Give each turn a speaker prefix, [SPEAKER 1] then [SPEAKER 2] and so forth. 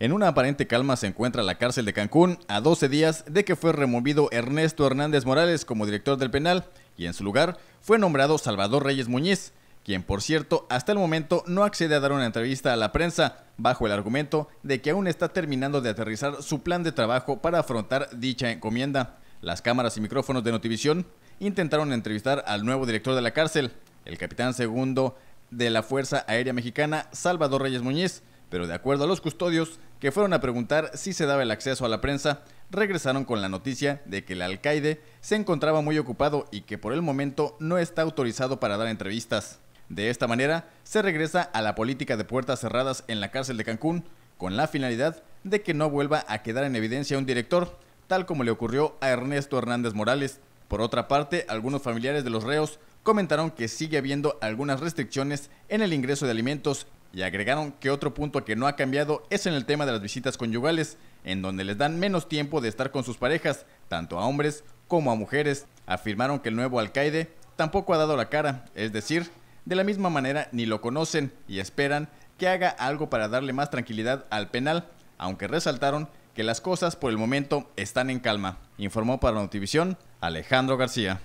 [SPEAKER 1] En una aparente calma se encuentra la cárcel de Cancún a 12 días de que fue removido Ernesto Hernández Morales como director del penal y en su lugar fue nombrado Salvador Reyes Muñiz, quien por cierto hasta el momento no accede a dar una entrevista a la prensa bajo el argumento de que aún está terminando de aterrizar su plan de trabajo para afrontar dicha encomienda. Las cámaras y micrófonos de Notivisión intentaron entrevistar al nuevo director de la cárcel, el capitán segundo de la Fuerza Aérea Mexicana, Salvador Reyes Muñiz, pero de acuerdo a los custodios, que fueron a preguntar si se daba el acceso a la prensa, regresaron con la noticia de que el alcaide se encontraba muy ocupado y que por el momento no está autorizado para dar entrevistas. De esta manera, se regresa a la política de puertas cerradas en la cárcel de Cancún, con la finalidad de que no vuelva a quedar en evidencia un director, tal como le ocurrió a Ernesto Hernández Morales. Por otra parte, algunos familiares de los reos comentaron que sigue habiendo algunas restricciones en el ingreso de alimentos y agregaron que otro punto que no ha cambiado es en el tema de las visitas conyugales, en donde les dan menos tiempo de estar con sus parejas, tanto a hombres como a mujeres. Afirmaron que el nuevo alcaide tampoco ha dado la cara, es decir, de la misma manera ni lo conocen y esperan que haga algo para darle más tranquilidad al penal, aunque resaltaron que las cosas por el momento están en calma, informó para Notivisión Alejandro García.